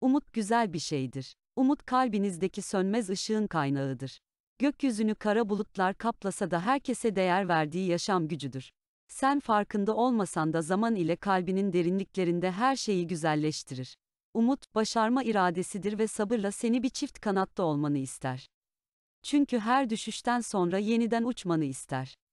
Umut güzel bir şeydir. Umut kalbinizdeki sönmez ışığın kaynağıdır. Gökyüzünü kara bulutlar kaplasa da herkese değer verdiği yaşam gücüdür. Sen farkında olmasan da zaman ile kalbinin derinliklerinde her şeyi güzelleştirir. Umut, başarma iradesidir ve sabırla seni bir çift kanatta olmanı ister. Çünkü her düşüşten sonra yeniden uçmanı ister.